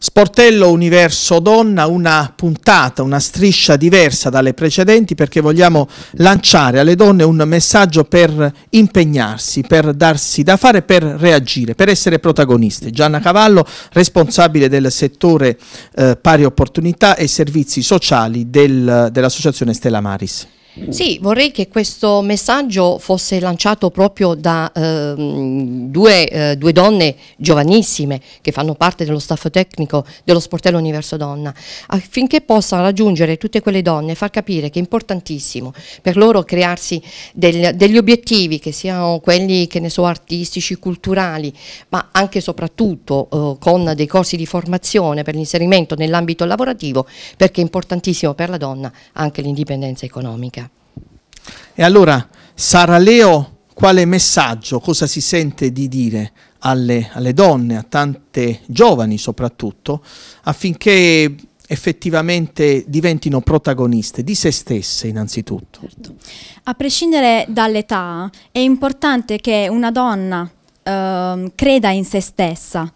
Sportello Universo Donna, una puntata, una striscia diversa dalle precedenti perché vogliamo lanciare alle donne un messaggio per impegnarsi, per darsi da fare, per reagire, per essere protagoniste. Gianna Cavallo, responsabile del settore eh, pari opportunità e servizi sociali del, dell'Associazione Stella Maris. Sì, vorrei che questo messaggio fosse lanciato proprio da eh, due, eh, due, donne giovanissime che fanno parte dello staff tecnico dello sportello Universo Donna, affinché possano raggiungere tutte quelle donne e far capire che è importantissimo per loro crearsi del, degli obiettivi, che siano quelli che ne so, artistici, culturali, ma anche e soprattutto eh, con dei corsi di formazione per l'inserimento nell'ambito lavorativo, perché è importantissimo per la donna anche l'indipendenza economica. E allora Sara Leo, quale messaggio, cosa si sente di dire alle, alle donne, a tante giovani soprattutto, affinché effettivamente diventino protagoniste di se stesse innanzitutto. Certo. A prescindere dall'età è importante che una donna Ehm, creda in se stessa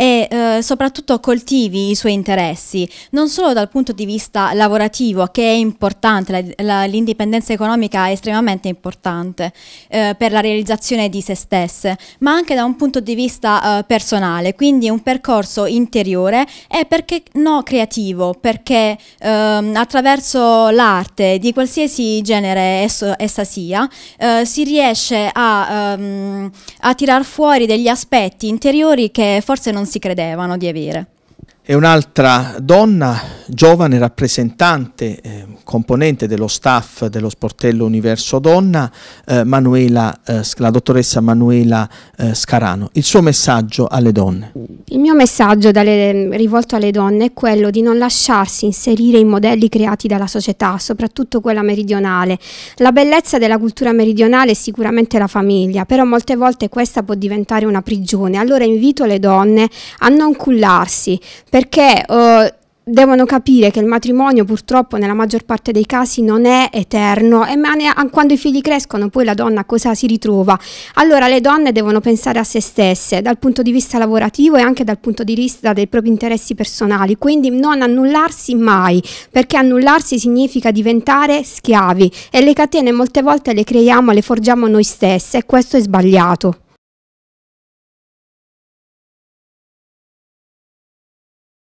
e eh, soprattutto coltivi i suoi interessi, non solo dal punto di vista lavorativo, che è importante, l'indipendenza economica è estremamente importante eh, per la realizzazione di se stesse, ma anche da un punto di vista eh, personale, quindi un percorso interiore e perché no creativo, perché ehm, attraverso l'arte di qualsiasi genere esso, essa sia, eh, si riesce a, um, a tirar fuori degli degli aspetti interiori che forse non si credevano di avere e un'altra donna, giovane rappresentante, eh, componente dello staff dello sportello Universo Donna, eh, Manuela, eh, la dottoressa Manuela eh, Scarano. Il suo messaggio alle donne? Il mio messaggio dalle, rivolto alle donne è quello di non lasciarsi inserire in modelli creati dalla società, soprattutto quella meridionale. La bellezza della cultura meridionale è sicuramente la famiglia, però molte volte questa può diventare una prigione. Allora invito le donne a non cullarsi, perché eh, devono capire che il matrimonio purtroppo nella maggior parte dei casi non è eterno e quando i figli crescono poi la donna cosa si ritrova? Allora le donne devono pensare a se stesse dal punto di vista lavorativo e anche dal punto di vista dei propri interessi personali, quindi non annullarsi mai perché annullarsi significa diventare schiavi e le catene molte volte le creiamo, le forgiamo noi stesse e questo è sbagliato.